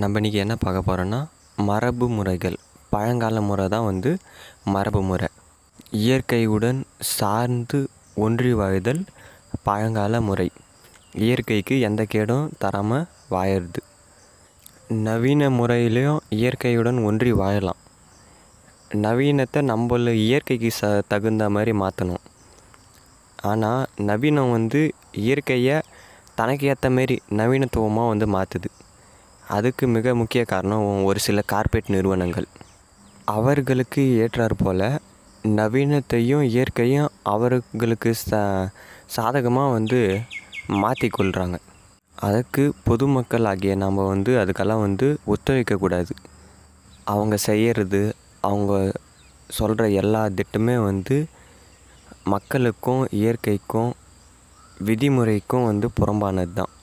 நம்ம இன்றைக்கி என்ன பார்க்க போகிறோன்னா மரபு முறைகள் பழங்கால முறை தான் வந்து மரபு முறை இயற்கையுடன் சார்ந்து ஒன்றி வாழ்தல் பழங்கால முறை இயற்கைக்கு எந்த கேடும் தராமல் வாழறது நவீன முறையிலையும் இயற்கையுடன் ஒன்றி வாழலாம் நவீனத்தை நம்மள இயற்கைக்கு ச தகுந்த மாதிரி மாற்றணும் ஆனால் நவீனம் வந்து இயற்கையை தனக்கு ஏற்ற மாரி நவீனத்துவமாக வந்து மாற்றுது அதுக்கு மிக முக்கிய காரணம் ஒரு சில கார்பரேட் நிறுவனங்கள் அவர்களுக்கு ஏற்றாறு போல் நவீனத்தையும் இயற்கையும் அவர்களுக்கு சா சாதகமாக வந்து மாற்றிக்கொள்கிறாங்க அதுக்கு பொதுமக்கள் ஆகிய நாம் வந்து அதுக்கெல்லாம் வந்து ஒத்துழைக்கக்கூடாது அவங்க செய்கிறது அவங்க சொல்கிற எல்லா திட்டமே வந்து மக்களுக்கும் இயற்கைக்கும் விதிமுறைக்கும் வந்து புறம்பானது தான்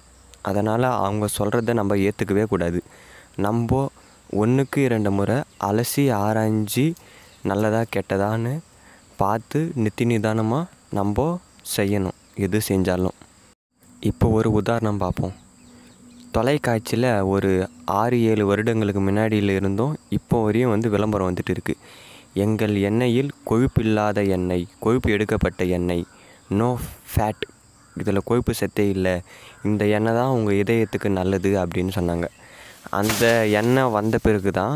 அதனால் அவங்க சொல்கிறத நம்ம ஏற்றுக்கவே கூடாது நம்ம ஒன்றுக்கு இரண்டு முறை அலசி ஆராய்ஞ்சு நல்லதாக கெட்டதான்னு பார்த்து நித்தி நிதானமாக நம்ம செய்யணும் எது செஞ்சாலும் இப்போ ஒரு உதாரணம் பார்ப்போம் தொலைக்காட்சியில் ஒரு ஆறு ஏழு வருடங்களுக்கு முன்னாடியில் இருந்தும் இப்போ வரையும் வந்து விளம்பரம் வந்துட்டு இருக்குது எங்கள் எண்ணெயில் கொழுப்பு இல்லாத எண்ணெய் கொழுப்பு எடுக்கப்பட்ட எண்ணெய் நோ ஃபேட் இதில் கொழுப்பு சத்தே இல்லை இந்த எண்ணெய் தான் உங்கள் இதயத்துக்கு நல்லது அப்படின்னு சொன்னாங்க அந்த எண்ணெய் வந்த பிறகு தான்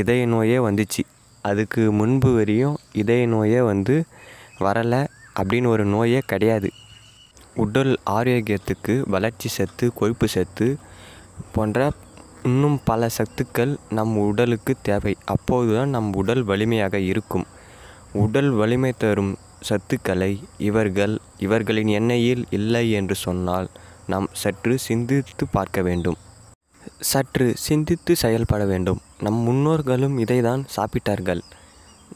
இதய நோயே வந்துச்சு அதுக்கு முன்பு வரையும் இதய நோயே வந்து வரலை அப்படின்னு ஒரு நோயே கிடையாது உடல் ஆரோக்கியத்துக்கு வளர்ச்சி சத்து கொழுப்பு சத்து போன்ற இன்னும் பல சத்துக்கள் நம் உடலுக்கு தேவை அப்போது தான் நம் உடல் வலிமையாக இருக்கும் உடல் வலிமை தரும் சத்துக்களை இவர்கள் இவர்களின் எண்ணெயில் இல்லை என்று சொன்னால் நாம் சற்று சிந்தித்து பார்க்க வேண்டும் சற்று சிந்தித்து செயல்பட வேண்டும் நம் முன்னோர்களும் இதை தான் சாப்பிட்டார்கள்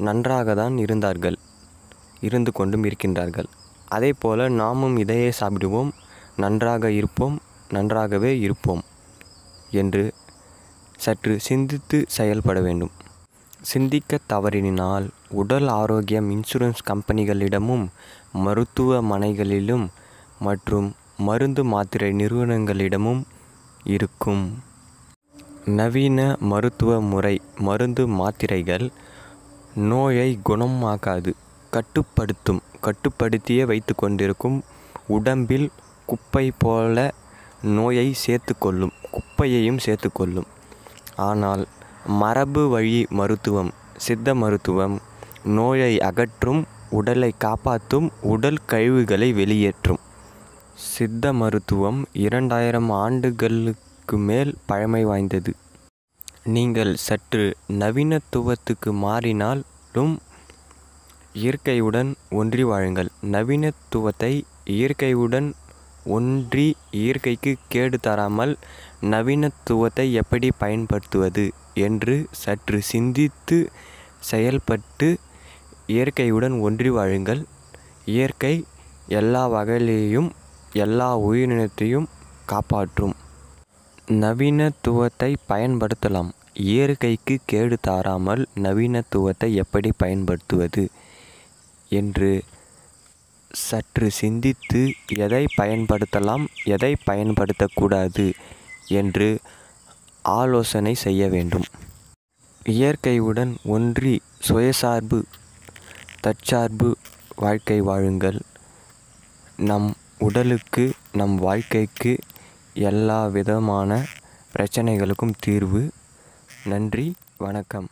நன்றாக தான் இருந்தார்கள் இருந்து கொண்டும் இருக்கின்றார்கள் அதே போல் நாமும் இதையே சாப்பிடுவோம் நன்றாக இருப்போம் நன்றாகவே இருப்போம் என்று சற்று சிந்தித்து செயல்பட வேண்டும் சிந்திக்க தவறினால் உடல் ஆரோக்கியம் இன்சூரன்ஸ் கம்பெனிகளிடமும் மருத்துவமனைகளிலும் மற்றும் மருந்து மாத்திரை நிறுவனங்களிடமும் இருக்கும் நவீன மருத்துவ முறை மருந்து மாத்திரைகள் நோயை குணமாக்காது கட்டுப்படுத்தும் கட்டுப்படுத்தியே வைத்து கொண்டிருக்கும் உடம்பில் குப்பை போல நோயை சேர்த்து கொள்ளும் குப்பையையும் சேர்த்து கொள்ளும் ஆனால் மரபு வழி மருத்துவம் சித்த மருத்துவம் நோயை அகற்றும் உடலை காப்பாற்றும் உடல் கழிவுகளை வெளியேற்றும் சித்த மருத்துவம் இரண்டாயிரம் ஆண்டுகளுக்கு மேல் பழமை வாய்ந்தது நீங்கள் சற்று நவீனத்துவத்துக்கு மாறினாலும் இயற்கையுடன் ஒன்றி வாழுங்கள் நவீனத்துவத்தை இயற்கையுடன் ஒன்றி இயற்கைக்கு கேடு தராமல் நவீனத்துவத்தை எப்படி பயன்படுத்துவது என்று சற்று சிந்தித்து செயல்பட்டு இயற்கையுடன் ஒன்றி வாழுங்கள் இயற்கை எல்லா வகையிலேயும் எல்லா உயிரினத்தையும் காப்பாற்றும் நவீனத்துவத்தை பயன்படுத்தலாம் இயற்கைக்கு கேடு தாராமல் நவீனத்துவத்தை எப்படி பயன்படுத்துவது என்று சற்று சிந்தித்து எதை பயன்படுத்தலாம் எதை பயன்படுத்தக்கூடாது என்று ஆலோசனை செய்ய வேண்டும் இயற்கையுடன் ஒன்றி சுயசார்பு தற்சார்பு வாழ்க்கை வாழுங்கள் நம் உடலுக்கு நம் வாழ்க்கைக்கு எல்லா விதமான பிரச்சனைகளுக்கும் தீர்வு நன்றி வணக்கம்